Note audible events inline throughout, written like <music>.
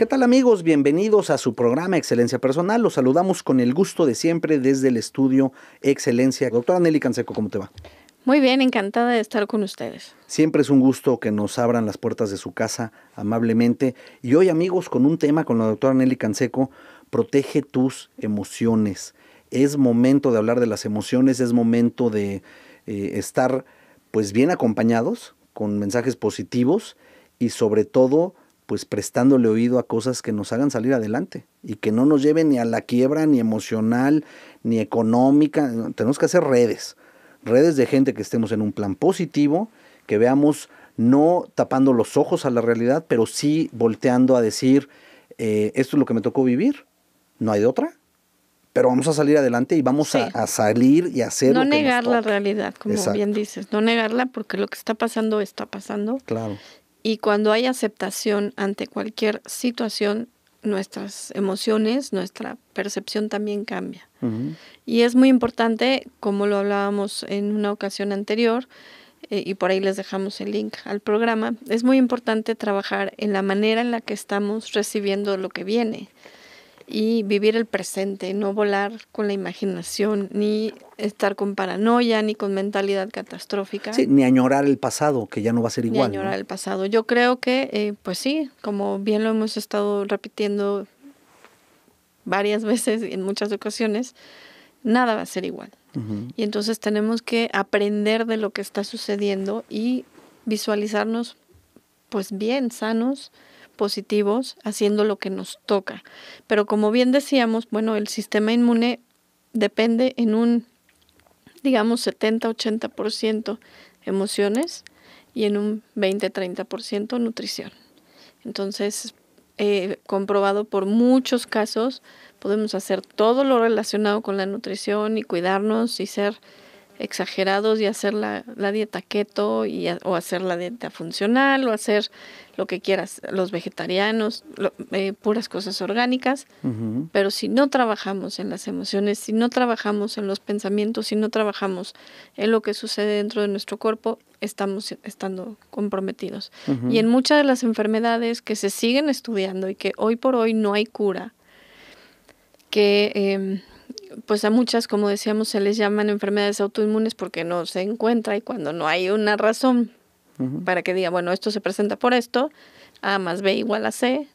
¿Qué tal amigos? Bienvenidos a su programa Excelencia Personal. Los saludamos con el gusto de siempre desde el estudio Excelencia. Doctora Nelly Canseco, ¿cómo te va? Muy bien, encantada de estar con ustedes. Siempre es un gusto que nos abran las puertas de su casa amablemente. Y hoy amigos, con un tema con la doctora Nelly Canseco, protege tus emociones. Es momento de hablar de las emociones, es momento de eh, estar pues bien acompañados, con mensajes positivos y sobre todo pues prestándole oído a cosas que nos hagan salir adelante y que no nos lleven ni a la quiebra, ni emocional, ni económica. Tenemos que hacer redes, redes de gente que estemos en un plan positivo, que veamos no tapando los ojos a la realidad, pero sí volteando a decir, eh, esto es lo que me tocó vivir, no hay de otra pero vamos a salir adelante y vamos a, salir y a hacer no negar la realidad como bien dices no negarla porque lo que está pasando está pasando claro y cuando hay aceptación ante cualquier situación, nuestras emociones, nuestra percepción también cambia. Y es muy importante, como lo hablábamos en una ocasión anterior, eh, y por ahí les dejamos el link al programa, es muy importante trabajar en la manera en la que estamos recibiendo lo que viene y vivir el presente, no volar con la imaginación, ni estar con paranoia, ni con mentalidad catastrófica. Sí, ni añorar el pasado, que ya no va a ser igual. Ni añorar el pasado. Yo creo que, eh, pues sí, como bien lo hemos estado repitiendo varias <laughs> veces y en muchas ocasiones, nada va a ser igual. Y entonces tenemos que aprender de lo que está sucediendo y visualizarnos pues bien sanos, positivos haciendo lo que nos toca. Pero como bien decíamos, bueno, el sistema inmune depende en un, digamos, 70-80% emociones y en un 20-30% nutrición. Entonces, eh, comprobado por muchos casos, podemos hacer todo lo relacionado con la nutrición y cuidarnos y ser exagerados y hacer la, dieta keto y o hacer la dieta funcional o hacer lo que quieras, los vegetarianos, eh, puras cosas orgánicas, pero si no trabajamos en las emociones, si no trabajamos en los pensamientos, si no trabajamos en lo que sucede dentro de nuestro cuerpo, estamos estando comprometidos. Y en muchas de las enfermedades que se siguen estudiando y que hoy por hoy no hay cura, que... Em, pues a muchas, como decíamos, se les llaman enfermedades autoinmunes porque no se encuentra y cuando no hay una razón para que diga, bueno, esto se presenta por esto, A más B igual a C,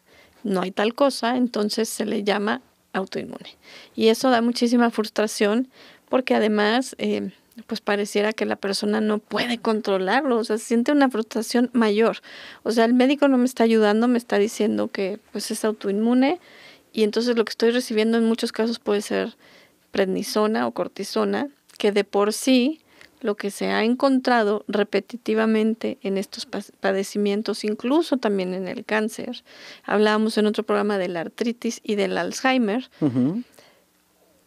no hay tal cosa, entonces se le llama autoinmune. Y eso da muchísima frustración porque además, eh, pues pareciera que la persona no puede controlarlo, o sea, se siente una frustración mayor. O sea, el médico no me está ayudando, me está diciendo que pues es autoinmune y entonces lo que estoy recibiendo en muchos casos puede ser prednisona o cortisona, que de por sí lo que se ha encontrado repetitivamente en estos padecimientos, incluso también en el cáncer. Hablábamos en otro programa de la artritis y del Alzheimer.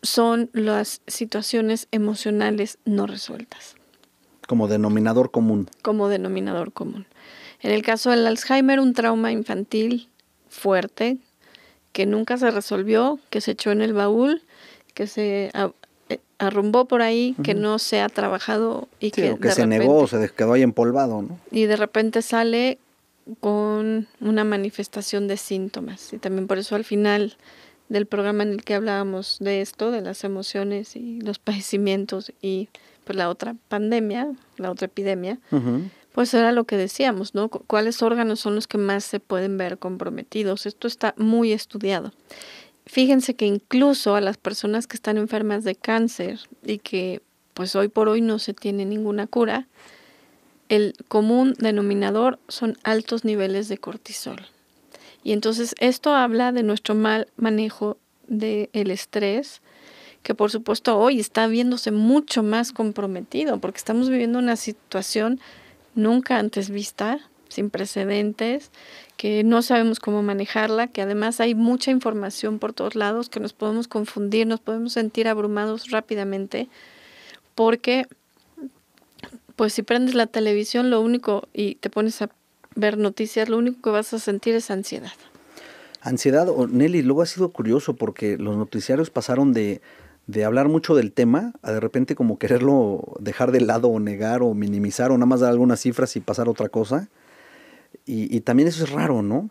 Son las situaciones emocionales no resueltas. Como denominador común. Como denominador común. En el caso del Alzheimer, un trauma infantil fuerte, que nunca se resolvió, que se echó en el baúl, que se eh, arrumbó por ahí, que no se ha trabajado y que, que se negó, se quedó ahí empolvado, ¿no? Y de repente sale con una manifestación de síntomas. Y también por eso al final del programa en el que hablábamos de esto, de las emociones y los padecimientos y pues la otra pandemia, la otra epidemia, pues era lo que decíamos, ¿no? ¿Cuáles órganos son los que más se pueden ver comprometidos? Esto está muy estudiado. Fíjense que incluso a las personas que están enfermas de cáncer y que pues hoy por hoy no se tiene ninguna cura, el común denominador son altos niveles de cortisol. Y entonces esto habla de nuestro mal manejo del estrés, que por supuesto hoy está viéndose mucho más comprometido, porque estamos viviendo una situación nunca antes vista, sin precedentes, que no sabemos cómo manejarla, que además hay mucha información por todos lados, que nos podemos confundir, nos podemos sentir abrumados rápidamente, porque pues si prendes la televisión, lo único, y te pones a ver noticias, lo único que vas a sentir es ansiedad. Ansiedad, Nelly, luego ha sido curioso porque los noticiarios pasaron de de hablar mucho del tema a de repente como quererlo dejar de lado o negar o minimizar o nada más dar algunas cifras y pasar otra cosa. Y, también eso es raro, ¿no?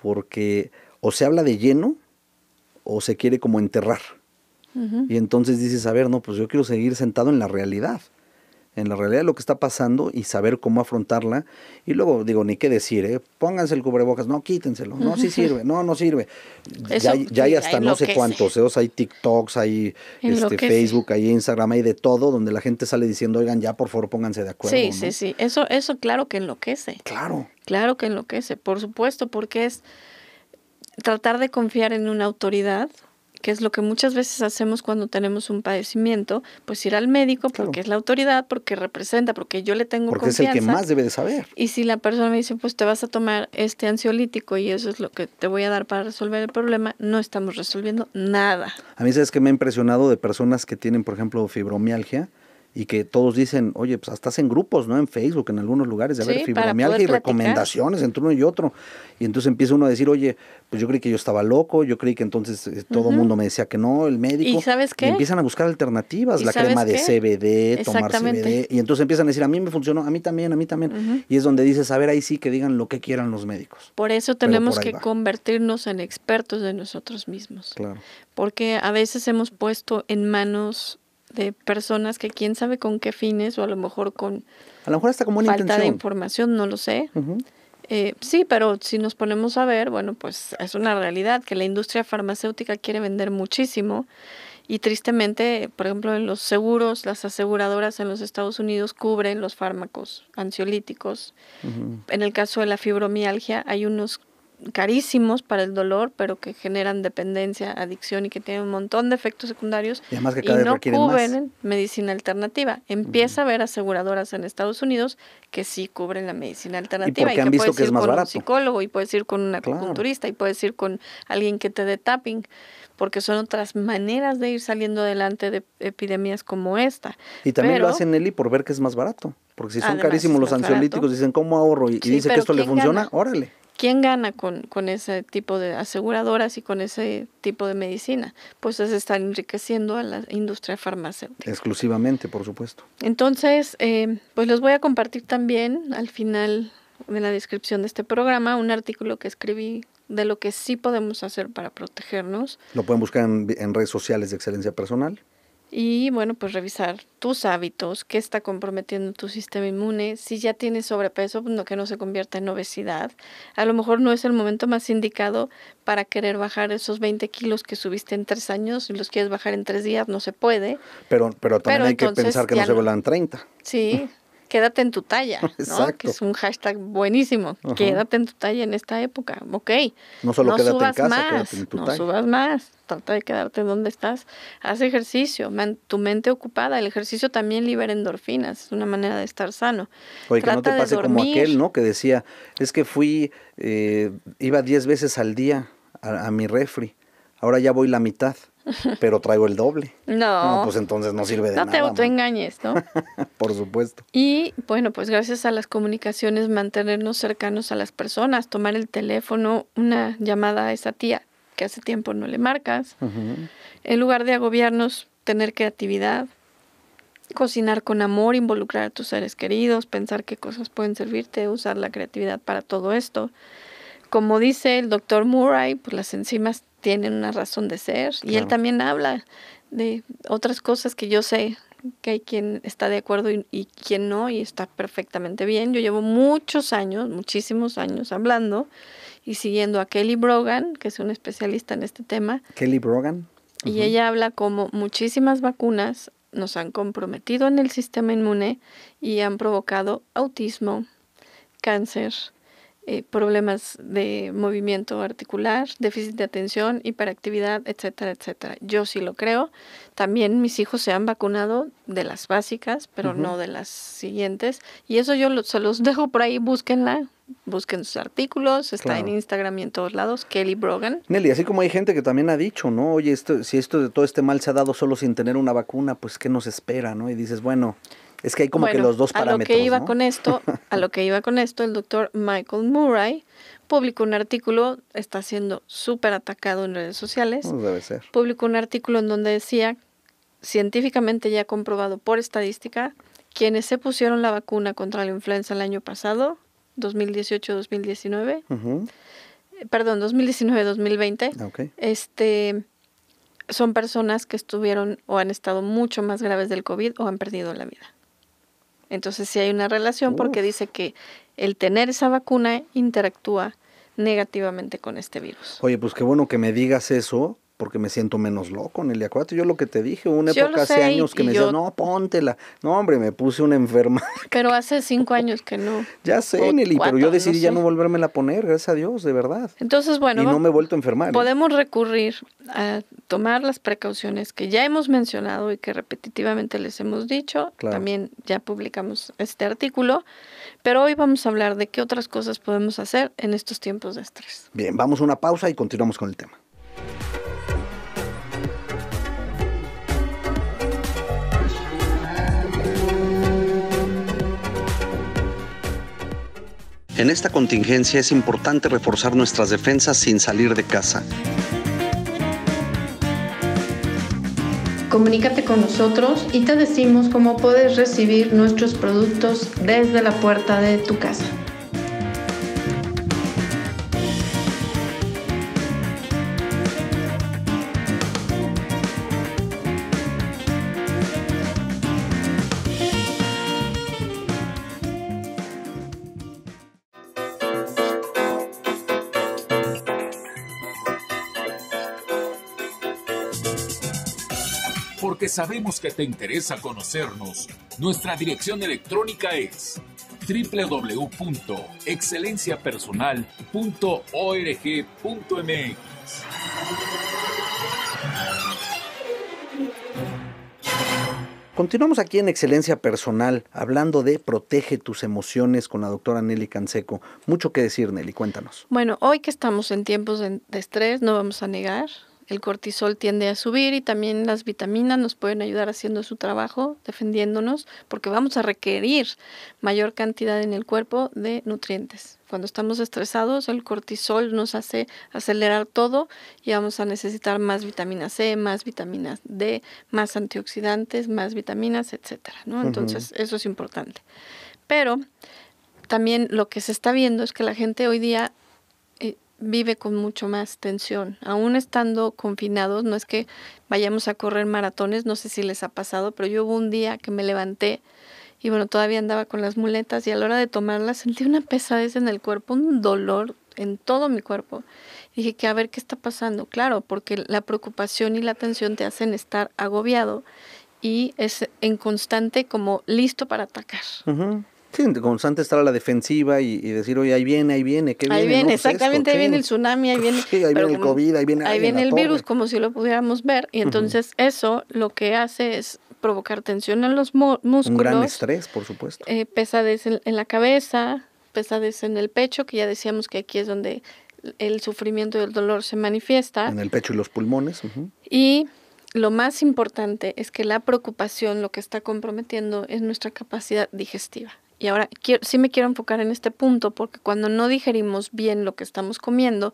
Porque o se habla de lleno o se quiere como enterrar. Y entonces dices, a ver, no, pues yo quiero seguir sentado en la realidad en la realidad de lo que está pasando y saber cómo afrontarla. Y luego, digo, ni qué decir, ¿eh? pónganse el cubrebocas, no, quítenselo, no, sí sirve, no, no sirve. ya, ya, hay hasta no sé cuántos, ¿eh? hay TikToks, hay este, Facebook, hay Instagram, hay de todo, donde la gente sale diciendo, oigan, ya por favor pónganse de acuerdo. Sí, sí, sí, eso, eso claro que enloquece. Claro. Claro que enloquece, por supuesto, porque es tratar de confiar en una autoridad que es lo que muchas veces hacemos cuando tenemos un padecimiento, pues ir al médico porque es la autoridad, porque representa, porque yo le tengo confianza. Porque es el que más debe de saber. Y si la persona me dice, pues te vas a tomar este ansiolítico y eso es lo que te voy a dar para resolver el problema, no estamos resolviendo nada. A mí sabes que me ha impresionado de personas que tienen, por ejemplo, fibromialgia, y que todos dicen, oye, pues estás en grupos, ¿no? En Facebook, en algunos lugares, de sí, haber fibromialgia y recomendaciones entre uno y otro. Y entonces empieza uno a decir, oye, pues yo creí que yo estaba loco, yo creí que entonces eh, todo el mundo me decía que no, el médico. ¿Y sabes qué? empiezan a buscar alternativas, la crema de CBD, tomar CBD. Y entonces empiezan a decir, a mí me funcionó, a mí también, a mí también. Y es donde dices, a ver, ahí sí que digan lo que quieran los médicos. Por eso tenemos que convertirnos en expertos de nosotros mismos. Claro. Porque a veces hemos puesto en manos de personas que quién sabe con qué fines o a lo mejor con a lo mejor como falta de información, no lo sé. Eh, sí, pero si nos ponemos a ver, bueno, pues es una realidad que la industria farmacéutica quiere vender muchísimo y tristemente, por ejemplo, en los seguros, las aseguradoras en los Estados Unidos cubren los fármacos ansiolíticos. En el caso de la fibromialgia hay unos carísimos para el dolor, pero que generan dependencia, adicción y que tienen un montón de efectos secundarios y, además que cada no cubren medicina alternativa. Empieza a haber aseguradoras en Estados Unidos que sí cubren la medicina alternativa y, que han visto puedes que ir con un psicólogo y puedes ir con un acupunturista y puedes ir con alguien que te dé tapping porque son otras maneras de ir saliendo adelante de epidemias como esta. Y también lo hacen Nelly por ver que es más barato, porque si son carísimos los ansiolíticos, dicen cómo ahorro y, dice que esto le funciona, órale. ¿Quién gana con, con ese tipo de aseguradoras y con ese tipo de medicina? Pues es estar enriqueciendo a la industria farmacéutica. Exclusivamente, por supuesto. Entonces, eh, pues les voy a compartir también al final de la descripción de este programa un artículo que escribí de lo que sí podemos hacer para protegernos. Lo pueden buscar en redes sociales de excelencia personal. Y bueno, pues revisar tus hábitos, qué está comprometiendo tu sistema inmune, si ya tienes sobrepeso, pues, que no se convierta en obesidad. A lo mejor no es el momento más indicado para querer bajar esos 20 kilos que subiste en tres años y los quieres bajar en tres días, no se puede. Pero, pero también hay que pensar que no, se vuelvan 30. Sí, quédate en tu talla, <laughs> ¿no? Que es un hashtag buenísimo. Quédate en tu talla en esta época. Ok. No solo quédate en casa, más, no subas más. Trata de quedarte donde estás. Haz ejercicio. tu mente ocupada. El ejercicio también libera endorfinas. Es una manera de estar sano. Oye, que no te pase como aquel, ¿no? Que decía, es que fui, eh, iba 10 veces al día a mi refri. Ahora ya voy la mitad pero traigo el doble. No. pues entonces no sirve de nada. No te autoengañes, ¿no? <laughs> Por supuesto. Y bueno, pues gracias a las comunicaciones, mantenernos cercanos a las personas, tomar el teléfono, una llamada a esa tía que hace tiempo no le marcas. En lugar de agobiarnos, tener creatividad, cocinar con amor, involucrar a tus seres queridos, pensar qué cosas pueden servirte, usar la creatividad para todo esto. Como dice el doctor Murray, pues las enzimas tienen una razón de ser. Y él también habla de otras cosas que yo sé que hay quien está de acuerdo y, quien no, y está perfectamente bien. Yo llevo muchos años, muchísimos años hablando y siguiendo a Kelly Brogan, que es una especialista en este tema. Kelly Brogan. Y ella habla como muchísimas vacunas nos han comprometido en el sistema inmune y han provocado autismo, cáncer, eh, problemas de movimiento articular, déficit de atención, hiperactividad, etcétera, etcétera. Yo sí lo creo. También mis hijos se han vacunado de las básicas, pero no de las siguientes. Y eso yo se los <laughs> dejo por ahí, búsquenla. Busquen sus artículos, está en Instagram y en todos lados, Kelly Brogan. Nelly, así como hay gente que también ha dicho, ¿no? Oye, esto, si esto de todo este mal se ha dado solo sin tener una vacuna, pues ¿qué nos espera, no? Y dices, bueno, es que hay como que los dos parámetros. <laughs> A lo que iba con esto, el doctor Michael Murray publicó un artículo, está siendo súper atacado en redes sociales. Pues publicó un artículo en donde decía, científicamente ya comprobado por estadística, quienes se pusieron la vacuna contra la influenza el año pasado, 2018-2019, perdón, 2019-2020, ah, este, son personas que estuvieron o han estado mucho más graves del COVID o han perdido la vida. Entonces sí hay una relación porque dice que el tener esa vacuna interactúa negativamente con este virus. Oye, pues qué bueno que me digas eso, porque me siento menos loco, Nelly, acuérdate, Yo lo que te dije, una época hace años que me decía, no, póntela. No, hombre, me puse una enferma. <laughs> Pero hace cinco años que no. ya sé, Nelly, pero yo decidí ya no volverme a poner, gracias a Dios, de verdad. Entonces, bueno. Y no me he vuelto a enfermar. ¿eh? Podemos recurrir a tomar las precauciones que ya hemos mencionado y que repetitivamente les hemos dicho. También ya publicamos este artículo. Pero hoy vamos a hablar de qué otras cosas podemos hacer en estos tiempos de estrés. Bien, vamos a una pausa y continuamos con el tema. En esta contingencia es importante reforzar nuestras defensas sin salir de casa. Comunícate con nosotros y te decimos cómo puedes recibir nuestros productos desde la puerta de tu casa. sabemos que te interesa conocernos. Nuestra dirección electrónica es www.excelenciapersonal.org.mx. Continuamos aquí en Excelencia Personal hablando de Protege tus emociones con la doctora Nelly Canseco. Mucho que decir, Nelly, cuéntanos. Bueno, hoy que estamos en tiempos de estrés, no vamos a negar, el cortisol tiende a subir y también las vitaminas nos pueden ayudar haciendo su trabajo, defendiéndonos, porque vamos a requerir mayor cantidad en el cuerpo de nutrientes. Cuando estamos estresados, el cortisol nos hace acelerar todo y vamos a necesitar más vitamina C, más vitaminas D, más antioxidantes, más vitaminas, etcétera, ¿no? Entonces, eso es importante. Pero también lo que se está viendo es que la gente hoy día vive con mucho más tensión. Aún estando confinados, no es que vayamos a correr maratones, no sé si les ha pasado, pero yo hubo un día que me levanté y bueno, todavía andaba con las muletas y a la hora de tomarlas sentí una pesadez en el cuerpo, un dolor en todo mi cuerpo. dije que a ver qué está pasando. Claro, porque la preocupación y la tensión te hacen estar agobiado y es en constante como listo para atacar. Sí, constante estar a la defensiva y, decir, oye, ahí viene, ahí viene, ¿qué viene? Ahí viene, pues exactamente, ahí viene el tsunami, ahí <laughs> viene, el COVID, ahí viene, el virus, como si lo pudiéramos ver. Y entonces eso lo que hace es provocar tensión en los músculos. Un gran estrés, por supuesto. Eh, pesadez en, la cabeza, pesadez en el pecho, que ya decíamos que aquí es donde el sufrimiento y el dolor se manifiesta. En el pecho y los pulmones. Y lo más importante es que la preocupación lo que está comprometiendo es nuestra capacidad digestiva. Y ahora quiero, sí me quiero enfocar en este punto porque cuando no digerimos bien lo que estamos comiendo,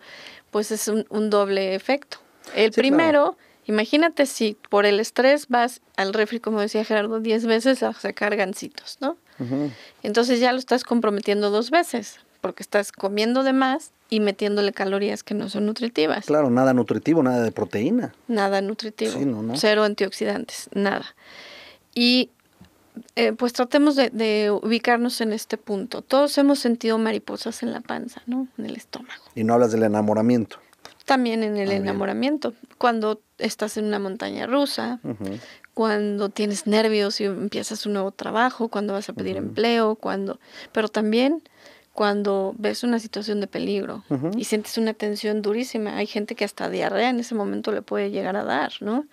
pues es un, doble efecto. El primero, imagínate si por el estrés vas al refri, como decía Gerardo, 10 veces a sacar gancitos, ¿no? Entonces ya lo estás comprometiendo dos veces porque estás comiendo de más y metiéndole calorías que no son nutritivas. Claro, nada nutritivo, nada de proteína. Nada nutritivo. Cero antioxidantes, nada. Y eh, pues tratemos de, ubicarnos en este punto. Todos hemos sentido mariposas en la panza, ¿no? En el estómago. Y no hablas del enamoramiento. También en el ah, enamoramiento. Cuando estás en una montaña rusa, cuando tienes nervios y empiezas un nuevo trabajo, cuando vas a pedir empleo, cuando... Pero también cuando ves una situación de peligro y sientes una tensión durísima. Hay gente que hasta diarrea en ese momento le puede llegar a dar, ¿no?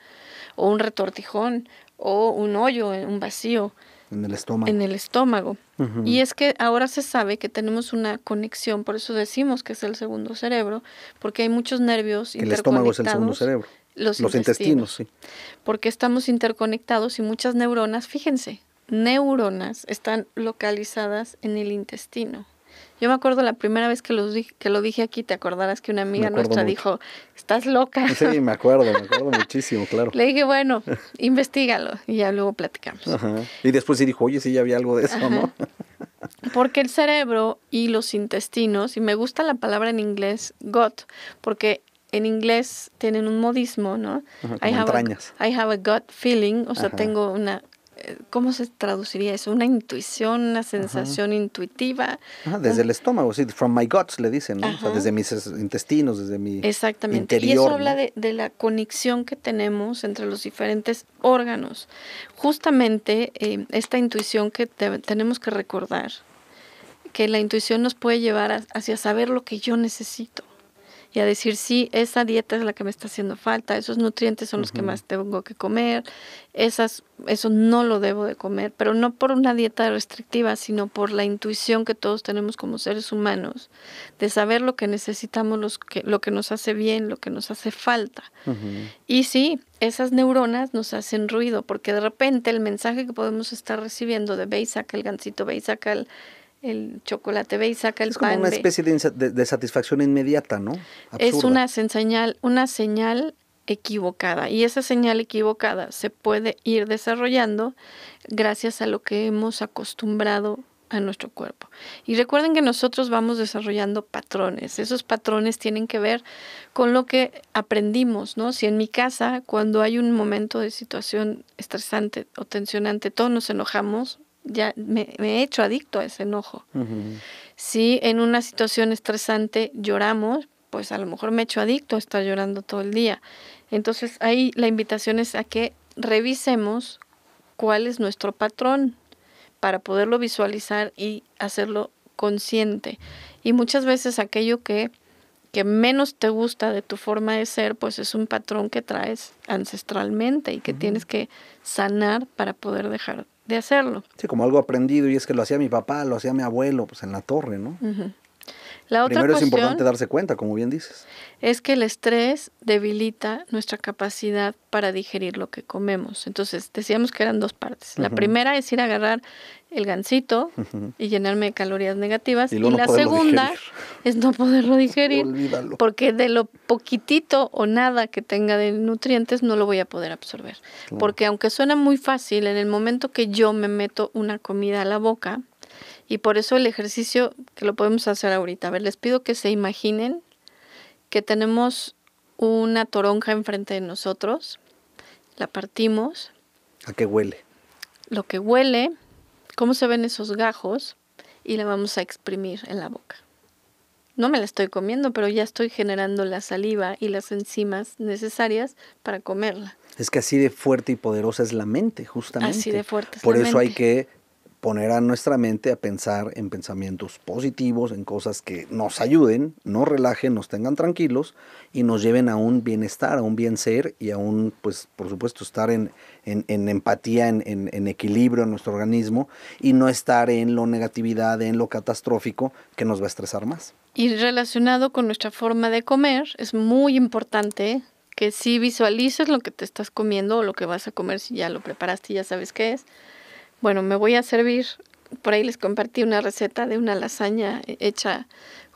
O un retortijón, o un hoyo, eh, un vacío. En el estómago. En el estómago. Y es que ahora se sabe que tenemos una conexión, por eso decimos que es el segundo cerebro, porque hay muchos nervios interconectados. El estómago es el segundo cerebro. Los, intestinos. intestinos, sí. Porque estamos interconectados y muchas neuronas, fíjense, neuronas están localizadas en el intestino. Yo me acuerdo la primera vez que, los dije, que lo dije aquí, te acordarás que una amiga nuestra dijo, estás loca. Sí, me acuerdo, me acuerdo muchísimo, claro. <laughs> Le dije, bueno, investigalo y ya luego platicamos. Y después sí dijo, oye, sí, ya había algo de eso, ¿no? Porque el cerebro y los intestinos, y me gusta la palabra en inglés gut, porque en inglés tienen un modismo, ¿no? hay I, have a, have a gut feeling, o sea, tengo una ¿Cómo se traduciría eso? Una intuición, una sensación intuitiva. desde el estómago, sí, from my guts le dicen, ¿no? desde mis intestinos, desde mi Exactamente. y eso habla de, la conexión que tenemos entre los diferentes órganos. Justamente eh, esta intuición que tenemos que recordar, que la intuición nos puede llevar hacia saber lo que yo necesito y a decir, sí, esa dieta es la que me está haciendo falta, esos nutrientes son los que más tengo que comer, esas, eso no lo debo de comer, pero no por una dieta restrictiva, sino por la intuición que todos tenemos como seres humanos, de saber lo que necesitamos, los que, lo que nos hace bien, lo que nos hace falta. Y sí, esas neuronas nos hacen ruido, porque de repente el mensaje que podemos estar recibiendo de ve el gancito, veis el el chocolate ve y saca el es Es como una especie de, satisfacción inmediata, ¿no? Es una señal, una señal equivocada y esa señal equivocada se puede ir desarrollando gracias a lo que hemos acostumbrado a nuestro cuerpo. Y recuerden que nosotros vamos desarrollando patrones. Esos patrones tienen que ver con lo que aprendimos, ¿no? Si en mi casa, cuando hay un momento de situación estresante o tensionante, todos nos enojamos, ya me, he hecho adicto a ese enojo. Si en una situación estresante lloramos, pues a lo mejor me he hecho adicto a estar llorando todo el día. Entonces ahí la invitación es a que revisemos cuál es nuestro patrón para poderlo visualizar y hacerlo consciente. Y muchas veces aquello que, que menos te gusta de tu forma de ser, pues es un patrón que traes ancestralmente y que tienes que sanar para poder dejar de hacerlo. Sí, como algo aprendido, y es que lo hacía mi papá, lo hacía mi abuelo, pues en la torre, ¿no? La otra Primero es importante darse cuenta, como bien dices. Es que el estrés debilita nuestra capacidad para digerir lo que comemos. Entonces, decíamos que eran dos partes. La primera es ir a agarrar el gansito y llenarme de calorías negativas. Y, la segunda es no poderlo digerir. Porque de lo poquitito o nada que tenga de nutrientes no lo voy a poder absorber. Porque aunque suena muy fácil, en el momento que yo me meto una comida a la boca, y por eso el ejercicio que lo podemos hacer ahorita, a ver, les pido que se imaginen que tenemos una toronja enfrente de nosotros, la partimos. ¿A qué huele? Lo que huele, cómo se ven esos gajos y la vamos a exprimir en la boca. No me la estoy comiendo, pero ya estoy generando la saliva y las enzimas necesarias para comerla. Es que así de fuerte y poderosa es la mente, justamente. Así de fuerte. Por eso hay que poner a nuestra mente a pensar en pensamientos positivos, en cosas que nos ayuden, nos relajen, nos tengan tranquilos y nos lleven a un bienestar, a un bien ser y a un, pues, por supuesto, estar en, en, empatía, en, equilibrio en nuestro organismo y no estar en lo negatividad, en lo catastrófico que nos va a estresar más. Y relacionado con nuestra forma de comer, es muy importante que si visualices lo que te estás comiendo o lo que vas a comer si ya lo preparaste y ya sabes qué es bueno, me voy a servir, por ahí les compartí una receta de una lasaña hecha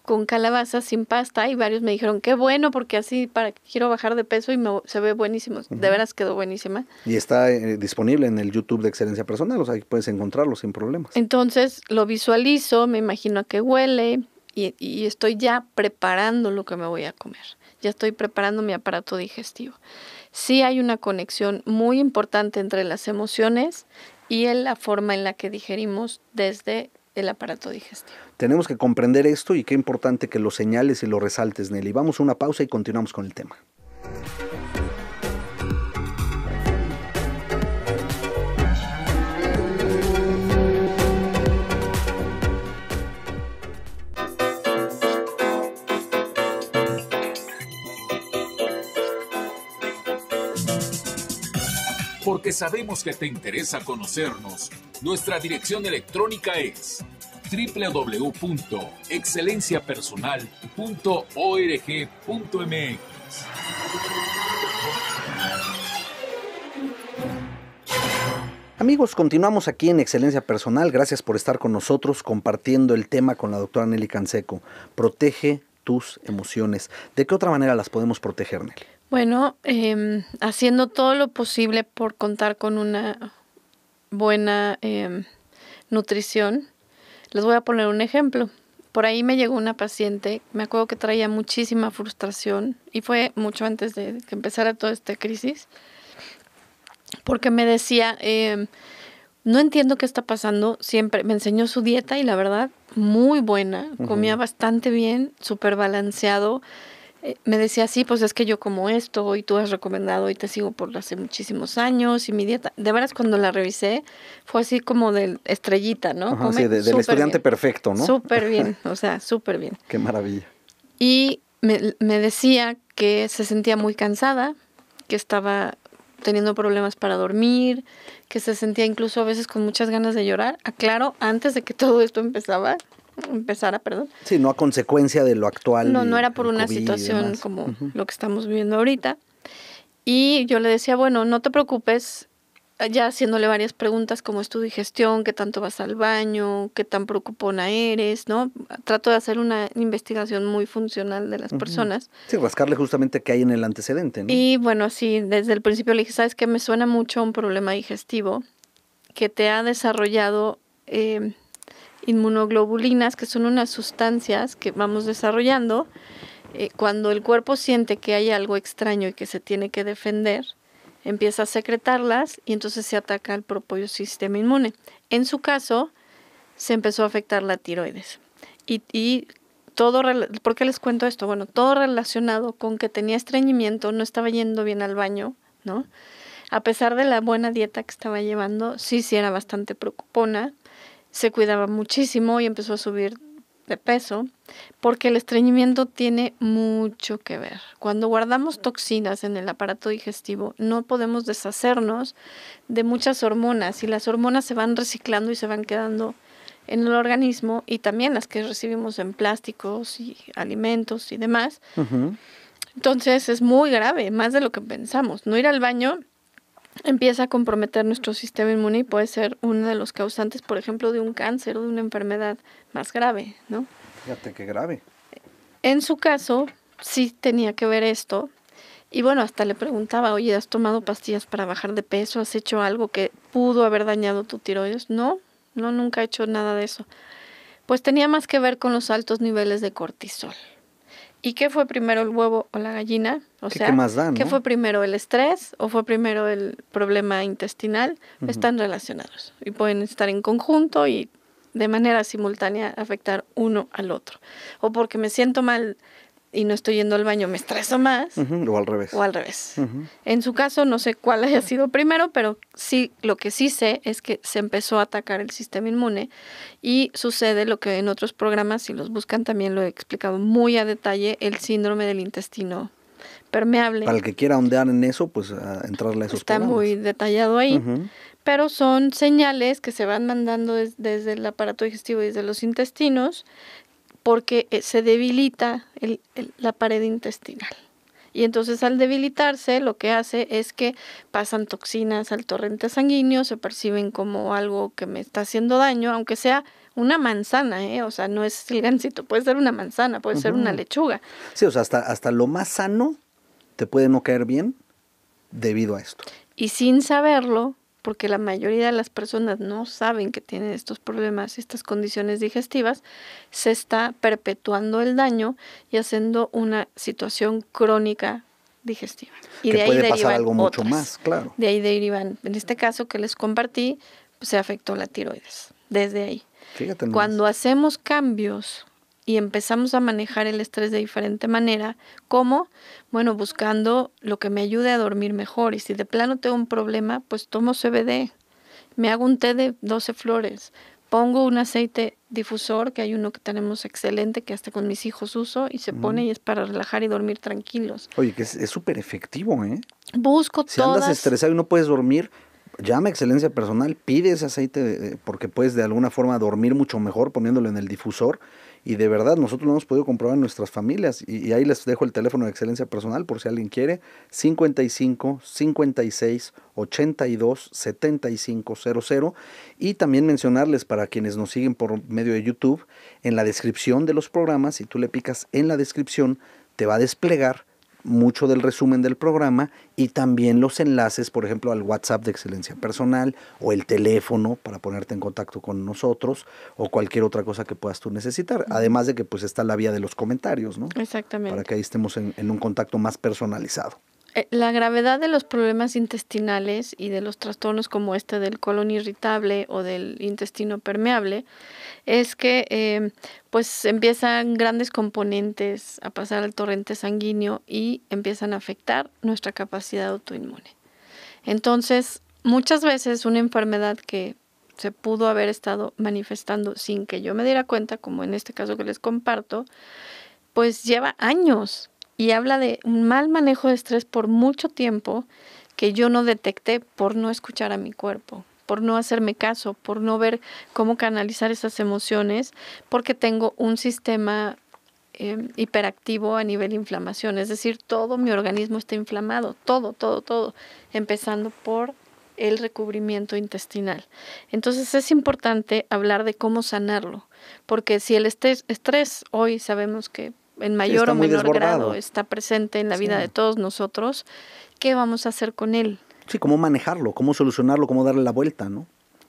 con calabaza sin pasta y varios me dijeron, qué bueno, porque así para quiero bajar de peso y me, se ve buenísimo. De veras quedó buenísima. Y está eh, disponible en el YouTube de Excelencia Personal, o sea, puedes encontrarlo sin problemas. Entonces lo visualizo, me imagino a qué huele y, y estoy ya preparando lo que me voy a comer. Ya estoy preparando mi aparato digestivo. Sí hay una conexión muy importante entre las emociones y en la forma en la que digerimos desde el aparato digestivo. Tenemos que comprender esto y qué importante que lo señales y lo resaltes, Nelly. Vamos a una pausa y continuamos con el tema. que sabemos que te interesa conocernos. Nuestra dirección electrónica es www.excelenciapersonal.org.mx. Amigos, continuamos aquí en Excelencia Personal. Gracias por estar con nosotros compartiendo el tema con la doctora Nelly Canseco. Protege tus emociones. ¿De qué otra manera las podemos proteger, Nelly? Bueno, em, haciendo todo lo posible por contar con una buena em, nutrición. Les voy a poner un ejemplo. Por ahí me llegó una paciente, me acuerdo que traía muchísima frustración y fue mucho antes de que empezara toda esta crisis, porque me decía, em, no entiendo qué está pasando, siempre me enseñó su dieta y la verdad, muy buena, comía bastante bien, súper balanceado, eh, me decía, sí, pues es que yo como esto y tú has recomendado y te sigo por hace muchísimos años y mi dieta, de veras cuando la revisé fue así como de estrellita, ¿no? sí, del estudiante perfecto, ¿no? Súper bien, <laughs> o sea, súper bien. Qué maravilla. Y me, me decía que se sentía muy cansada, que estaba teniendo problemas para dormir, que se sentía incluso a veces con muchas ganas de llorar. Aclaro, antes de que <laughs> todo esto empezaba, empezara, perdón. Sí, no a consecuencia de lo actual. No, no era por una situación como lo que estamos viviendo ahorita. Y yo le decía, bueno, no te preocupes, ya haciéndole varias preguntas, como es tu digestión, qué tanto vas al baño, qué tan preocupona eres, ¿no? Trato de hacer una investigación muy funcional de las personas. Sí, rascarle justamente qué hay en el antecedente, ¿no? Y bueno, sí, desde el principio le dije, ¿sabes que Me suena mucho un problema digestivo que te ha desarrollado... Eh, inmunoglobulinas, que son unas sustancias que vamos desarrollando eh, cuando el cuerpo siente que hay algo extraño y que se tiene que defender, empieza a secretarlas y entonces se ataca al propio sistema inmune. En su caso, se empezó a afectar la tiroides. Y, todo, ¿por qué les cuento esto? Bueno, todo relacionado con que tenía estreñimiento, no estaba yendo bien al baño, ¿no? A pesar de la buena dieta que estaba llevando, sí, sí era bastante preocupona, se cuidaba muchísimo y empezó a subir de peso, porque el estreñimiento tiene mucho que ver. Cuando guardamos toxinas en el aparato digestivo, no podemos deshacernos de muchas hormonas y las hormonas se van reciclando y se van quedando en el organismo y también las que recibimos en plásticos y alimentos y demás. Entonces es muy grave, más de lo que pensamos. No ir al baño empieza a comprometer nuestro sistema inmune y puede ser uno de los causantes, por ejemplo, de un cáncer o de una enfermedad más grave, ¿no? Fíjate qué grave. En su caso, sí tenía que ver esto. Y bueno, hasta le preguntaba, oye, ¿has tomado pastillas para bajar de peso? ¿Has hecho algo que pudo haber dañado tu tiroides? No, no, nunca he hecho nada de eso. Pues tenía más que ver con los altos niveles de cortisol. ¿Y qué fue primero el huevo o la gallina? O sea, ¿qué, fue primero el estrés o fue primero el problema intestinal? Están relacionados y pueden estar en conjunto y de manera simultánea afectar uno al otro. O porque me siento mal y no estoy yendo al baño, me estreso más. o al revés. O al revés. En su caso, no sé cuál haya sido primero, pero sí, lo que sí sé es que se empezó a atacar el sistema inmune y sucede lo que en otros programas, si los buscan, también lo he explicado muy a detalle, el síndrome del intestino permeable. Para el que quiera ondear en eso, pues entrarle a esos Está muy detallado ahí. Pero son señales que se van mandando desde el aparato digestivo y desde los intestinos porque eh, se debilita la pared intestinal. Y entonces al debilitarse lo que hace es que pasan toxinas al torrente sanguíneo, se perciben como algo que me está haciendo daño, aunque sea una manzana, ¿eh? o sea, no es el gancito, puede ser una manzana, puede ser una lechuga. Sí, o sea, hasta, hasta lo más sano te puede no caer bien debido a esto. Y sin saberlo, porque la mayoría de las personas no saben que tienen estos problemas, estas condiciones digestivas, se está perpetuando el daño y haciendo una situación crónica digestiva. Y de ahí puede pasar algo mucho más, claro. De ahí derivan, en este caso que les compartí, pues, se afectó la tiroides, desde ahí. Fíjate Cuando hacemos cambios y empezamos a manejar el estrés de diferente manera, ¿Cómo? bueno, buscando lo que me ayude a dormir mejor. Y si de plano tengo un problema, pues tomo CBD, me hago un té de 12 flores, pongo un aceite difusor, que hay uno que tenemos excelente, que hasta con mis hijos uso, y se pone y es para relajar y dormir tranquilos. Oye, que es súper efectivo, ¿eh? Busco si andas estresado y no puedes dormir, llama excelencia personal, pide ese aceite porque puedes de alguna forma dormir mucho mejor poniéndolo en el difusor y de verdad nosotros lo hemos podido comprobar en nuestras familias y, ahí les dejo el teléfono de excelencia personal por si alguien quiere 55 56 82 75 00 y también mencionarles para quienes nos siguen por medio de YouTube en la descripción de los programas si tú le picas en la descripción te va a desplegar mucho del resumen del programa y también los enlaces, por ejemplo, al WhatsApp de Excelencia Personal o el teléfono para ponerte en contacto con nosotros o cualquier otra cosa que puedas tú necesitar. Además de que pues está la vía de los comentarios, ¿no? Exactamente. Para que ahí estemos en un contacto más personalizado. Eh, la gravedad de los problemas intestinales y de los trastornos como este del colon irritable o del intestino permeable es que em, pues empiezan grandes componentes a pasar al torrente sanguíneo y empiezan a afectar nuestra capacidad autoinmune. Entonces, muchas veces una enfermedad que se pudo haber estado manifestando sin que yo me diera cuenta, como en este caso que les comparto, pues lleva años y habla de un mal manejo de estrés por mucho tiempo que yo no detecté por no escuchar a mi cuerpo, por no hacerme caso, por no ver cómo canalizar esas emociones, porque tengo un sistema eh, hiperactivo a nivel inflamación, es decir, todo mi organismo está inflamado, todo, todo, todo, empezando por el recubrimiento intestinal. Entonces es importante hablar de cómo sanarlo, porque si el estrés hoy sabemos que en mayor o menor grado está presente en la vida de todos nosotros, ¿qué vamos a hacer con él? Sí, cómo manejarlo, cómo solucionarlo, cómo darle la vuelta, ¿no?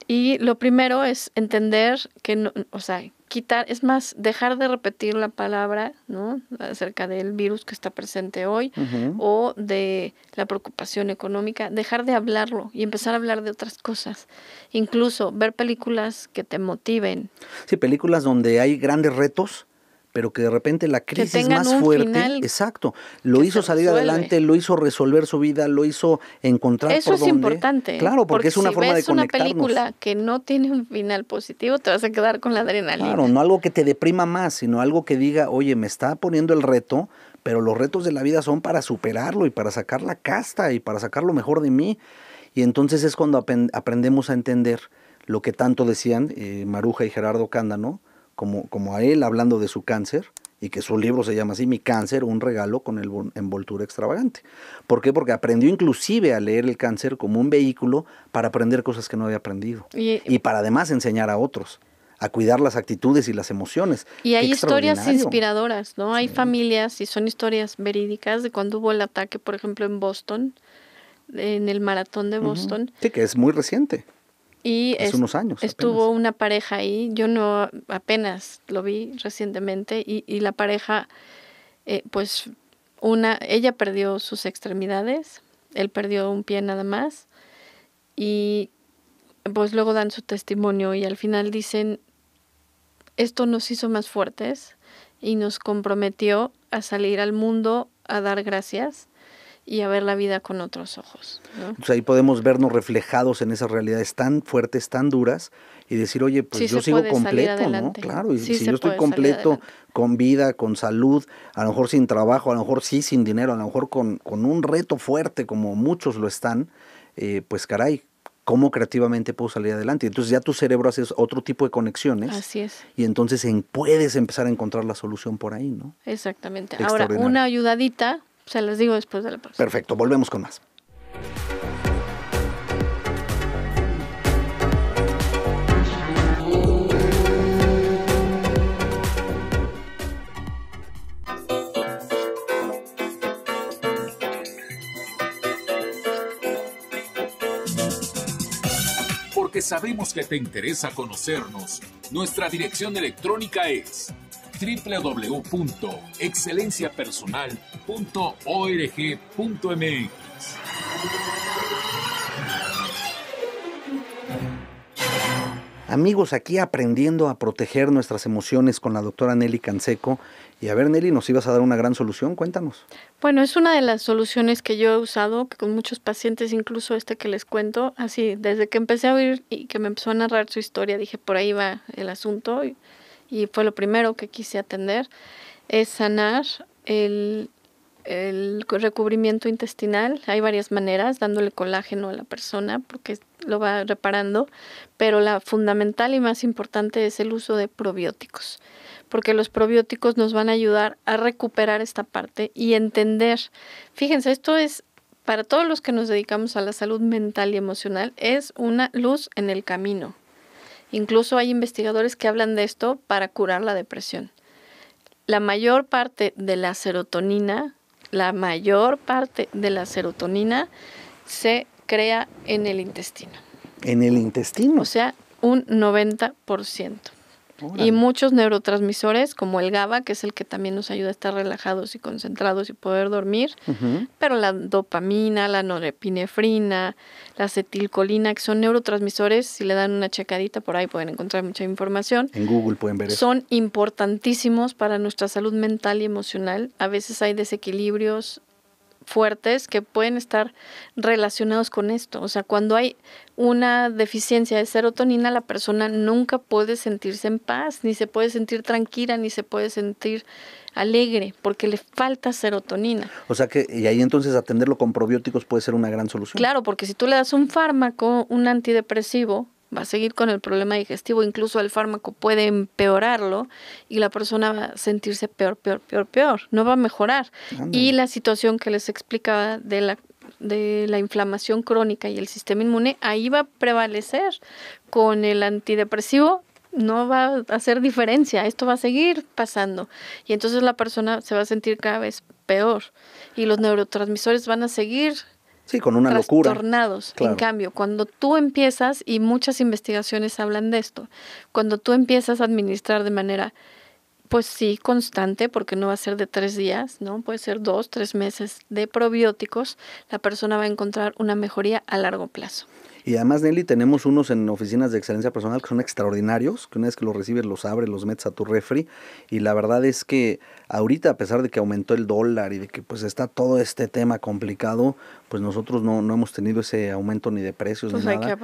Y lo primero es entender que, no, o sea, quitar, es más, dejar de repetir la palabra, ¿no? Acerca del virus que está presente hoy o de la preocupación económica, dejar de hablarlo y empezar a hablar de otras cosas. Incluso ver películas que te motiven. Sí, películas donde hay grandes retos, pero que de repente la crisis más fuerte, exacto, lo hizo salir adelante, lo hizo resolver su vida, lo hizo encontrar Eso es importante. Claro, porque, es una si forma ves de conectarnos. una película que no tiene un final positivo, te vas a quedar con la adrenalina. Claro, no algo que te deprima más, sino algo que diga, "Oye, me está poniendo el reto, pero los retos de la vida son para superarlo y para sacar la casta y para sacar lo mejor de mí." Y entonces es cuando aprendemos a entender lo que tanto decían eh, Maruja y Gerardo Cándano, como, como a él hablando de su cáncer y que su libro se llama así, Mi cáncer, un regalo con el envoltura extravagante. ¿Por qué? Porque aprendió inclusive a leer el cáncer como un vehículo para aprender cosas que no había aprendido y, eh, para además enseñar a otros a cuidar las actitudes y las emociones. Y hay historias inspiradoras, ¿no? Hay familias y son historias verídicas de cuando hubo el ataque, por ejemplo, en Boston, en el maratón de Boston. Sí, que es muy reciente. Y unos años. Estuvo una pareja ahí, yo no, apenas lo vi recientemente, y, y la pareja, eh, pues una, ella perdió sus extremidades, él perdió un pie nada más, y pues luego dan su testimonio y al final dicen, esto nos hizo más fuertes y nos comprometió a salir al mundo a dar gracias y a ver la vida con otros ojos. ahí podemos vernos reflejados en esas realidades tan fuertes, tan duras, y decir, oye, pues yo sigo completo, ¿no? Claro, y si yo estoy completo, con vida, con salud, a lo mejor sin trabajo, a lo mejor sí sin dinero, a lo mejor con, con un reto fuerte como muchos lo están, eh, pues caray, cómo creativamente puedo salir adelante. Entonces ya tu cerebro hace otro tipo de conexiones. Así es. Y entonces en, puedes empezar a encontrar la solución por ahí, ¿no? Exactamente. Ahora, una ayudadita se las digo después de la pausa. Perfecto, volvemos con más. Porque sabemos que te interesa conocernos. Nuestra dirección electrónica es www.excelenciapersonal.org.mx. Amigos, aquí aprendiendo a proteger nuestras emociones con la doctora Nelly Canseco. Y a ver, Nelly, nos ibas a dar una gran solución, cuéntanos. Bueno, es una de las soluciones que yo he usado con muchos pacientes, incluso este que les cuento, así, desde que empecé a oír y que me empezó a narrar su historia, dije, por ahí va el asunto y fue lo primero que quise atender, es sanar el, el recubrimiento intestinal. Hay varias maneras, dándole colágeno a la persona porque lo va reparando, pero la fundamental y más importante es el uso de probióticos, porque los probióticos nos van a ayudar a recuperar esta parte y entender. Fíjense, esto es para todos los que nos dedicamos a la salud mental y emocional, es una luz en el camino Incluso hay investigadores que hablan de esto para curar la depresión. La mayor parte de la serotonina, la mayor parte de la serotonina se crea en el intestino. En el intestino. O sea, un 90%. Y muchos neurotransmisores como el GABA, que es el que también nos ayuda a estar relajados y concentrados y poder dormir, pero la dopamina, la norepinefrina, la acetilcolina, que son neurotransmisores, si le dan una checadita por ahí pueden encontrar mucha información. En Google pueden ver eso. Son importantísimos para nuestra salud mental y emocional. A veces hay desequilibrios fuertes que pueden estar relacionados con esto. O sea, cuando hay una deficiencia de serotonina, la persona nunca puede sentirse en paz, ni se puede sentir tranquila, ni se puede sentir alegre, porque le falta serotonina. O sea que, y ahí entonces atenderlo con probióticos puede ser una gran solución. Claro, porque si tú le das un fármaco, un antidepresivo, va a seguir con el problema digestivo, incluso el fármaco puede empeorarlo y la persona va a sentirse peor, peor, peor, peor, no va a mejorar. Y la situación que les explicaba de la, de la inflamación crónica y el sistema inmune, ahí va a prevalecer con el antidepresivo no va a hacer diferencia, esto va a seguir pasando. Y entonces la persona se va a sentir cada vez peor y los neurotransmisores van a seguir Sí, con una locura. Trastornados. En cambio, cuando tú empiezas, y muchas investigaciones hablan de esto, cuando tú empiezas a administrar de manera, pues sí, constante, porque no va a ser de tres días, ¿no? Puede ser dos, tres meses de probióticos, la persona va a encontrar una mejoría a largo plazo. Y además, Nelly, tenemos unos en oficinas de excelencia personal que son extraordinarios, que una vez que los recibes los abres, los metes a tu refri. Y la verdad es que ahorita, a pesar de que aumentó el dólar y de que pues está todo este tema complicado, pues nosotros no, no hemos tenido ese aumento ni de precios ni pues, hay nada.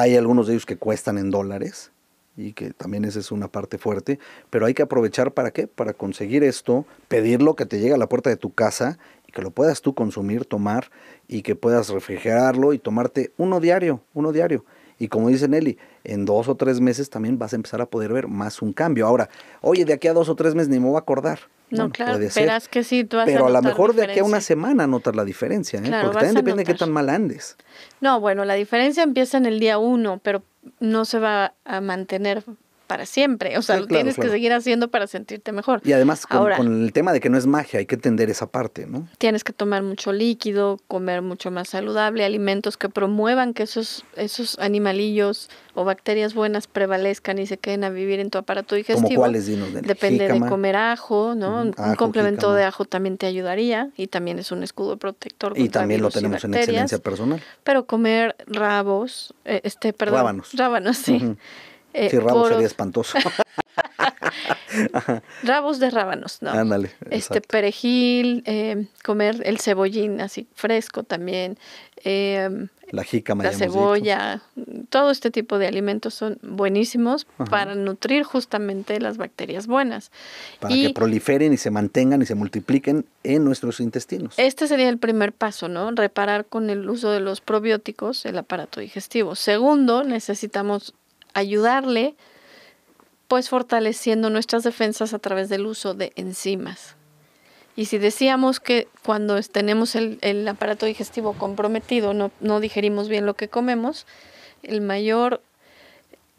Hay algunos de ellos que cuestan en dólares y que también esa es una parte fuerte, pero hay que aprovechar para qué? Para conseguir esto, pedirlo, que te llegue a la puerta de tu casa que lo puedas tú consumir, tomar y que puedas refrigerarlo y tomarte uno diario, uno diario. Y como dice Nelly, en dos o tres meses también vas a empezar a poder ver más un cambio. Ahora, oye, de aquí a dos o tres meses ni me voy a acordar. No, claro, esperas que sí, tú vas Pero a, lo mejor de aquí a una semana notas la diferencia, ¿eh? porque también depende de qué tan mal andes. No, bueno, la diferencia empieza en el día uno, pero no se va a mantener para siempre. O sea, lo tienes que seguir haciendo para sentirte mejor. Y además con, el tema de que no es magia, hay que entender esa parte, ¿no? Tienes que tomar mucho líquido, comer mucho más saludable, alimentos que promuevan que esos, esos animalillos o bacterias buenas prevalezcan y se queden a vivir en tu aparato digestivo. cuáles, dinos, de Depende de comer ajo, ¿no? un complemento de ajo también te ayudaría y también es un escudo protector. y también lo tenemos en excelencia personal. Pero comer rabos, eh, este, perdón. Rábanos. Rábanos, sí. Eh, sí, sería espantoso. <laughs> Rabos de rábanos, ¿no? Ándale. Este perejil, eh, comer el cebollín así fresco también. Eh, la jícama, la cebolla, pues. todo este tipo de alimentos son buenísimos para nutrir justamente las bacterias buenas. Para que proliferen y se mantengan y se multipliquen en nuestros intestinos. Este sería el primer paso, ¿no? Reparar con el uso de los probióticos el aparato digestivo. Segundo, necesitamos ayudarle, pues fortaleciendo nuestras defensas a través del uso de enzimas. Y si decíamos que cuando tenemos el, el aparato digestivo comprometido, no, no digerimos bien lo que comemos, el mayor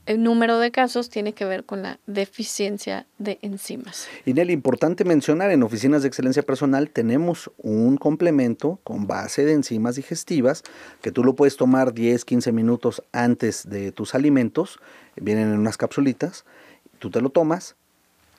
el número de casos tiene que ver con la deficiencia de enzimas. Y importante mencionar, en oficinas de excelencia personal tenemos un complemento con base de enzimas digestivas que tú lo puedes tomar 10, 15 minutos antes de tus alimentos, vienen en unas capsulitas, tú te lo tomas,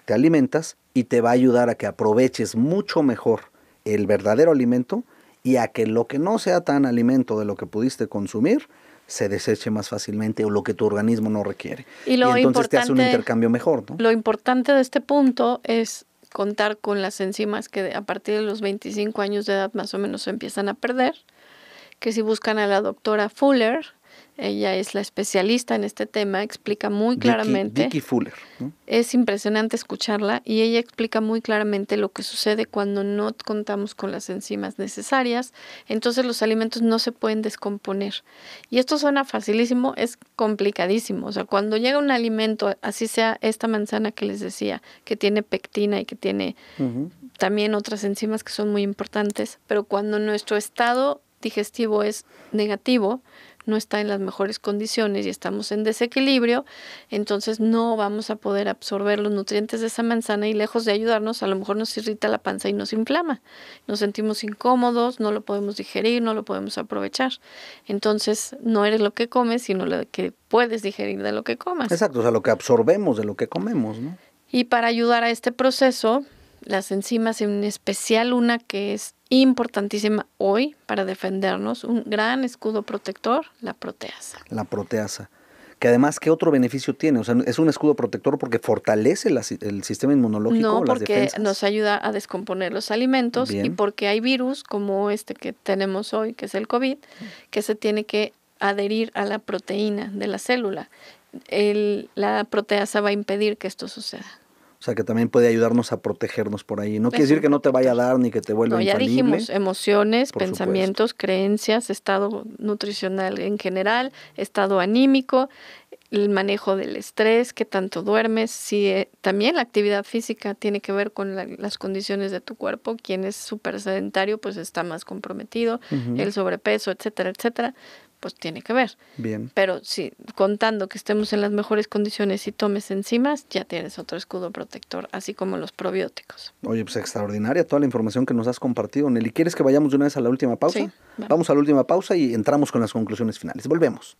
te alimentas y te va a ayudar a que aproveches mucho mejor el verdadero alimento y a que lo que no sea tan alimento de lo que pudiste consumir, se deseche más fácilmente o lo que tu organismo no requiere. Y, lo entonces te hace un intercambio mejor. ¿no? Lo importante de este punto es contar con las enzimas que a partir de los 25 años de edad más o menos se empiezan a perder, que si buscan a la doctora Fuller, ella es la especialista en este tema, explica muy claramente. Vicky, Fuller. Es impresionante escucharla y ella explica muy claramente lo que sucede cuando no contamos con las enzimas necesarias. Entonces los alimentos no se pueden descomponer. Y esto suena facilísimo, es complicadísimo. O sea, cuando llega un alimento, así sea esta manzana que les decía, que tiene pectina y que tiene también otras enzimas que son muy importantes, pero cuando nuestro estado digestivo es negativo, no está en las mejores condiciones y estamos en desequilibrio, entonces no vamos a poder absorber los nutrientes de esa manzana y lejos de ayudarnos, a lo mejor nos irrita la panza y nos inflama. Nos sentimos incómodos, no lo podemos digerir, no lo podemos aprovechar. Entonces no eres lo que comes, sino lo que puedes digerir de lo que comas. Exacto, o sea, lo que absorbemos de lo que comemos, ¿no? Y para ayudar a este proceso, las enzimas, en especial una que es importantísima hoy para defendernos, un gran escudo protector, la proteasa. La proteasa. Que además, ¿qué otro beneficio tiene? O sea, es un escudo protector porque fortalece el sistema inmunológico. No, porque nos ayuda a descomponer los alimentos y porque hay virus como este que tenemos hoy, que es el COVID, que se tiene que adherir a la proteína de la célula. El, la proteasa va a impedir que esto suceda. O sea, que también puede ayudarnos a protegernos por ahí. No quiere decir que no te vaya a dar ni que te vuelva no, ya dijimos, emociones, pensamientos, creencias, estado nutricional en general, estado anímico, el manejo del estrés, qué tanto duermes. Si, eh, también la actividad física tiene que ver con las condiciones de tu cuerpo. Quien es súper sedentario, pues está más comprometido, el sobrepeso, etcétera, etcétera pues tiene que ver. Bien. Pero sí, contando que estemos en las mejores condiciones y tomes enzimas, ya tienes otro escudo protector, así como los probióticos. Oye, pues extraordinaria toda la información que nos has compartido, Nelly. ¿Quieres que vayamos de una vez a la última pausa? Sí, vamos. vamos a la última pausa y entramos con las conclusiones finales. Volvemos.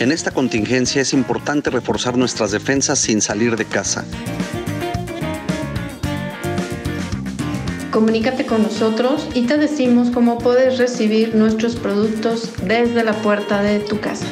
En esta contingencia es importante reforzar nuestras defensas sin salir de casa. Comunícate con nosotros y te decimos cómo puedes recibir nuestros productos desde la puerta de tu casa.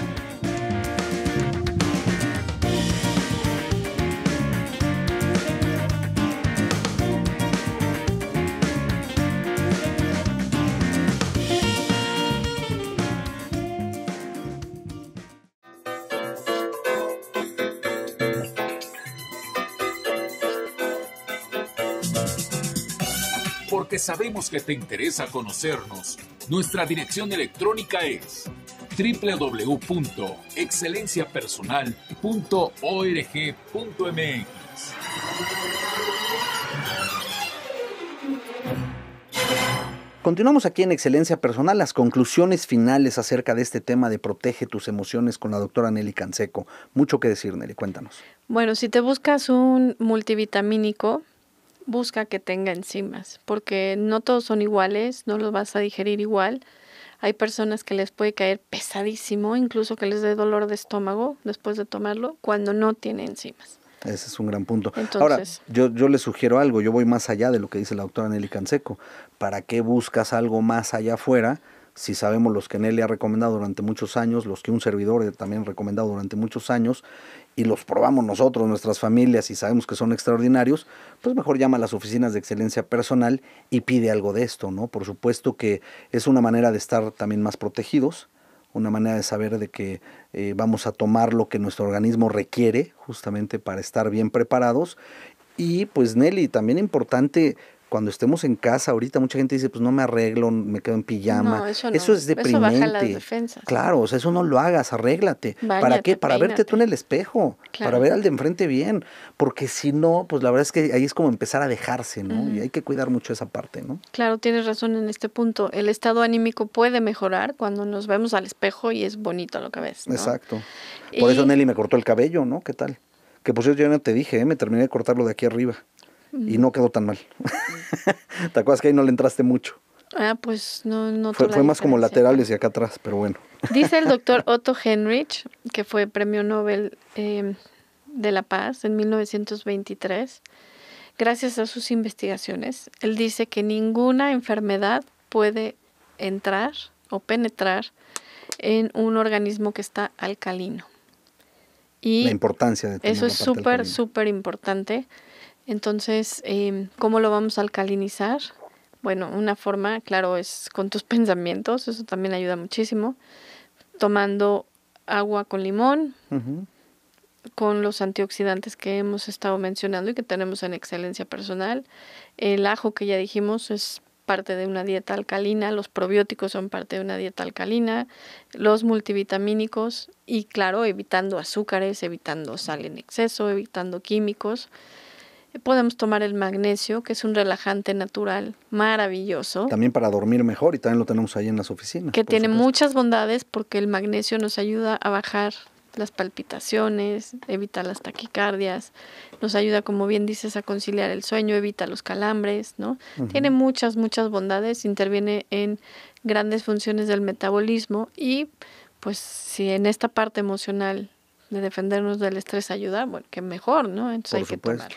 sabemos que te interesa conocernos. Nuestra dirección electrónica es www.excelenciapersonal.org.mx. Continuamos aquí en Excelencia Personal, las conclusiones finales acerca de este tema de protege tus emociones con la doctora Nelly Canseco. Mucho que decir, Nelly, cuéntanos. Bueno, si te buscas un multivitamínico, busca que tenga enzimas, porque no todos son iguales, no los vas a digerir igual. Hay personas que les puede caer pesadísimo, incluso que les dé dolor de estómago después de tomarlo, cuando no tiene enzimas. Ese es un gran punto. Entonces, Ahora, yo, yo le sugiero algo, yo voy más allá de lo que dice la doctora Nelly Canseco. ¿Para qué buscas algo más allá afuera si sabemos los que Nelly ha recomendado durante muchos años, los que un servidor también ha recomendado durante muchos años, y los probamos nosotros, nuestras familias, y sabemos que son extraordinarios, pues mejor llama a las oficinas de excelencia personal y pide algo de esto, ¿no? Por supuesto que es una manera de estar también más protegidos, una manera de saber de que eh, vamos a tomar lo que nuestro organismo requiere justamente para estar bien preparados. Y pues Nelly, también importante cuando estemos en casa ahorita, mucha gente dice, pues no me arreglo, me quedo en pijama. eso, es deprimente. Eso Claro, o sea, eso no lo hagas, arréglate. ¿Para qué? Para verte tú en el espejo, para ver al de enfrente bien, porque si no, pues la verdad es que ahí es como empezar a dejarse, ¿no? Y hay que cuidar mucho esa parte, ¿no? Claro, tienes razón en este punto. El estado anímico puede mejorar cuando nos vemos al espejo y es bonito lo que ves. Exacto. Por eso Nelly me cortó el cabello, ¿no? ¿Qué tal? Que por eso yo no te dije, ¿eh? me terminé de cortarlo de aquí arriba y no quedó tan mal. ¿Te acuerdas que ahí no le entraste mucho? Ah, pues no, no fue, más como laterales y acá atrás, pero bueno. Dice el doctor <laughs> Otto Henrich, que fue premio Nobel em, de la Paz en 1923, gracias a sus investigaciones, él dice que ninguna enfermedad puede entrar o penetrar en un organismo que está alcalino. Y la importancia de tener Eso es súper, súper importante entonces, em, ¿cómo lo vamos a alcalinizar? Bueno, una forma, claro, es con tus <laughs> pensamientos, eso también ayuda muchísimo. Tomando agua con limón, con los antioxidantes que hemos estado mencionando y que tenemos en excelencia personal. El ajo que ya dijimos es parte de una dieta alcalina, los probióticos son parte de una dieta alcalina, los multivitamínicos y claro, evitando azúcares, evitando sal en exceso, evitando químicos. Podemos tomar el magnesio, que es un relajante natural maravilloso. También para dormir mejor y también lo tenemos ahí en las oficinas. Que tiene muchas bondades porque el magnesio nos ayuda a bajar las palpitaciones, evita las taquicardias, nos ayuda, como bien dices, a conciliar el sueño, evita los calambres, ¿no? Tiene muchas, muchas bondades, interviene en grandes funciones del metabolismo y pues si en esta parte emocional de defendernos del estrés ayudar, bueno, que mejor, ¿no? Entonces hay que tomarlo.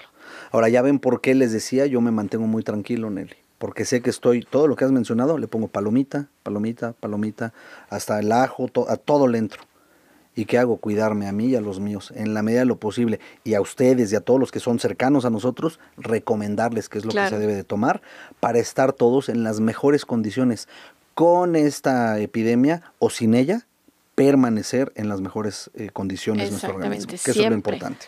Ahora ya ven por qué les decía, yo me mantengo muy tranquilo, Nelly, porque sé que estoy, todo lo que has mencionado, le pongo palomita, palomita, palomita, hasta el ajo, a todo le entro. ¿Y qué hago? Cuidarme a mí y a los míos, en la medida de lo posible. Y a ustedes y a todos los que son cercanos a nosotros, recomendarles qué es lo que se debe de tomar para estar todos en las mejores condiciones con esta epidemia o sin ella, permanecer en las mejores eh, condiciones de nuestro organismo, que es lo importante.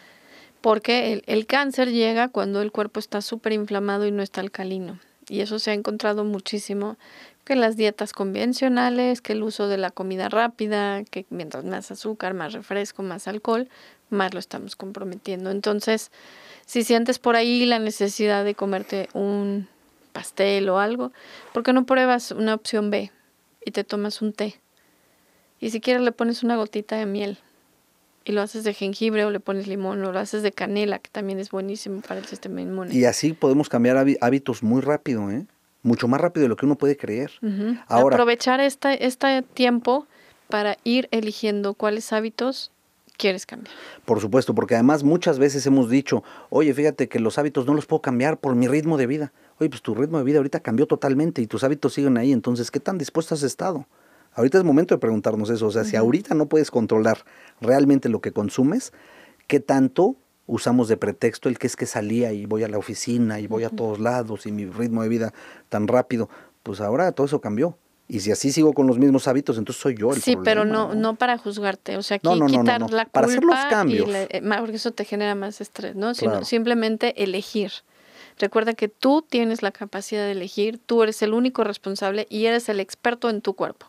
Porque el, cáncer llega cuando el cuerpo está súper inflamado y no está alcalino. Y eso se ha encontrado muchísimo que las dietas convencionales, que el uso de la comida rápida, que mientras más azúcar, más refresco, más alcohol, más lo estamos comprometiendo. Entonces, si sientes por ahí la necesidad de comerte un pastel o algo, ¿por qué no pruebas una opción B y te tomas un té? y si quieres le pones una gotita de miel y lo haces de jengibre o le pones limón o lo haces de canela, que también es buenísimo para el sistema inmune. Y así podemos cambiar hábitos muy rápido, ¿eh? mucho más rápido de lo que uno puede creer. Aprovechar este, este tiempo para ir eligiendo cuáles hábitos quieres cambiar. Por supuesto, porque además muchas veces hemos dicho, oye, fíjate que los hábitos no los puedo cambiar por mi ritmo de vida. Oye, pues tu ritmo de vida ahorita cambió totalmente y tus hábitos siguen ahí, entonces, ¿qué tan dispuesto has estado? Ahorita es momento de preguntarnos eso. O sea, si ahorita no puedes controlar realmente lo que consumes, ¿qué tanto usamos de pretexto el que es que salía y voy a la oficina y voy a todos lados y mi ritmo de vida tan rápido? Pues ahora todo eso cambió. Y si así sigo con los mismos hábitos, entonces soy yo el Sí, pero no, no, para juzgarte, o sea, quitar la culpa para hacer los cambios. Eh, porque eso te genera más estrés, ¿no? Sino simplemente elegir. Recuerda que tú tienes la capacidad de elegir, tú eres el único responsable y eres el experto en tu cuerpo.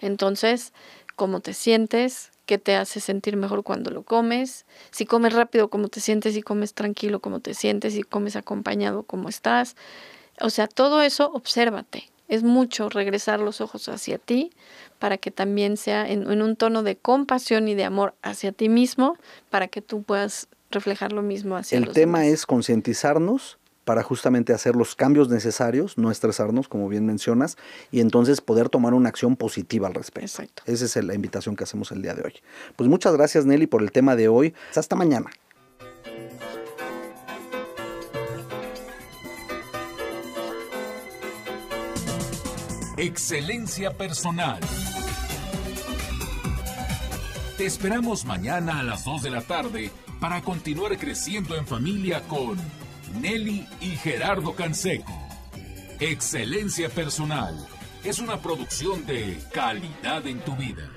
Entonces, cómo te sientes, qué te hace sentir mejor cuando lo comes, si comes rápido, cómo te sientes, si comes tranquilo, cómo te sientes, si comes acompañado, cómo estás. O sea, todo eso, obsérvate. Es mucho regresar los ojos hacia ti para que también sea en, un tono de compasión y de amor hacia ti mismo, para que tú puedas reflejar lo mismo hacia El tema es concientizarnos para justamente hacer los cambios necesarios, no estresarnos, como bien mencionas, y entonces poder tomar una acción positiva al respecto. Esa es la invitación que hacemos el día de hoy. Pues muchas gracias Nelly por el tema de hoy. Pues hasta mañana. Excelencia personal. Te esperamos mañana a las 2 de la tarde para continuar creciendo en familia con Nelly y Gerardo Canseco. Excelencia Personal es una producción de calidad en tu vida.